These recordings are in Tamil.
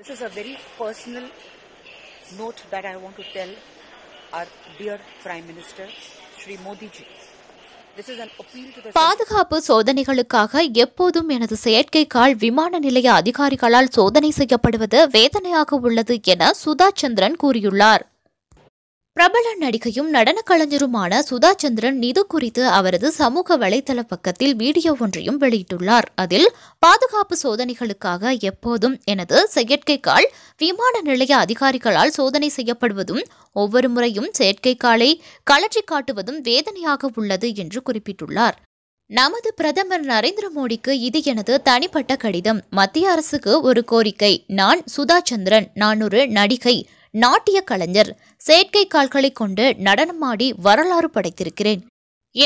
This is a very personal note that I want to tell our dear Prime Minister, Shri Modi ji. பாதுகாப்பு சோதனைகளுக்காக எப்போதும் எனது செயற்கைக்கால் விமான நிலைய அதிகாரிகளால் சோதனை செய்யப்படுவது வேதனையாக உள்ளது என சுதா சந்திரன் கூறியுள்ளார் பிரபல நடிகையும் நடன கலைஞருமான சுதா சந்திரன் நிது குறித்து அவரது சமூக வலைதள பக்கத்தில் வீடியோ ஒன்றையும் வெளியிட்டுள்ளார் அதில் பாதுகாப்பு சோதனைகளுக்காக எப்போதும் எனது செயற்கைக்கால் விமான நிலைய அதிகாரிகளால் சோதனை செய்யப்படுவதும் ஒவ்வொரு முறையும் செயற்கைக்காலை கலற்றி காட்டுவதும் வேதனையாக உள்ளது என்று குறிப்பிட்டுள்ளார் நமது பிரதமர் நரேந்திர மோடிக்கு இது எனது தனிப்பட்ட கடிதம் மத்திய அரசுக்கு ஒரு கோரிக்கை நான் சுதா சந்திரன் நான் ஒரு நடிகை நாட்டிய கலைஞர் செயற்கை கால்களை கொண்டு நடனமாடி வரலாறு படைத்திருக்கிறேன்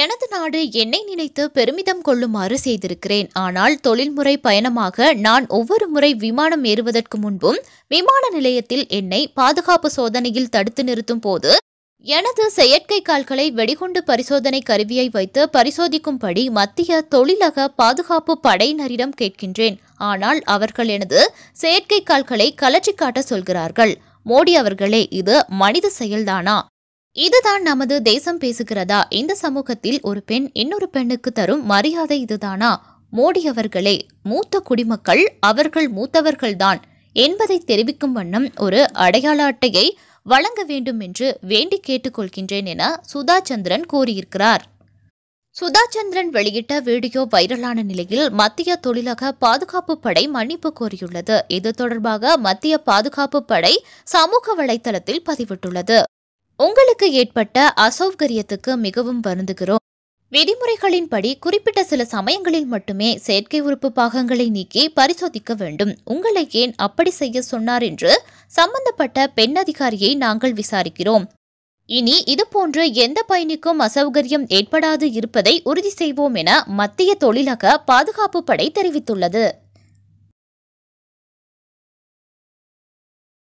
எனது நாடு என்னை நினைத்து பெருமிதம் கொள்ளுமாறு செய்திருக்கிறேன் ஆனால் தொழில்முறை பயணமாக நான் ஒவ்வொரு முறை விமானம் ஏறுவதற்கு முன்பும் விமான நிலையத்தில் என்னை பாதுகாப்பு சோதனையில் தடுத்து நிறுத்தும் போது எனது செயற்கை கால்களை வெடிகுண்டு பரிசோதனை கருவியை வைத்து பரிசோதிக்கும்படி மத்திய தொழிலக பாதுகாப்பு படையினரிடம் கேட்கின்றேன் ஆனால் அவர்கள் எனது செயற்கை கால்களை கலற்றி காட்ட சொல்கிறார்கள் மோடி அவர்களே இது மனித செயல்தானா இதுதான் நமது தேசம் பேசுகிறதா இந்த சமூகத்தில் ஒரு பெண் இன்னொரு பெண்ணுக்கு தரும் மரியாதை இதுதானா மோடி அவர்களே மூத்த குடிமக்கள் அவர்கள் மூத்தவர்கள்தான் என்பதை தெரிவிக்கும் வண்ணம் ஒரு அடையாள அட்டையை வழங்க வேண்டும் என்று வேண்டி கேட்டுக்கொள்கின்றேன் என சுதா சந்திரன் கூறியிருக்கிறார் சுதாச்சந்திரன் வெளியிட்ட வீடியோ வைரலான நிலையில் மத்திய தொழிலக பாதுகாப்பு படை மன்னிப்பு கோரியுள்ளது இது தொடர்பாக மத்திய பாதுகாப்பு படை சமூக வலைதளத்தில் பதிவிட்டுள்ளது உங்களுக்கு ஏற்பட்ட அசௌகரியத்துக்கு மிகவும் வருந்துகிறோம் விதிமுறைகளின்படி குறிப்பிட்ட சில சமயங்களில் மட்டுமே செயற்கை உறுப்பு பாகங்களை நீக்கி பரிசோதிக்க வேண்டும் உங்களை ஏன் அப்படி செய்ய சொன்னார் என்று சம்பந்தப்பட்ட பெண் அதிகாரியை நாங்கள் விசாரிக்கிறோம் இனி இதுபோன்று எந்த பயணிக்கும் அசௌகரியம் ஏற்படாது இருப்பதை உறுதி செய்வோம் என மத்திய தொழிலக பாதுகாப்பு படை தெரிவித்துள்ளது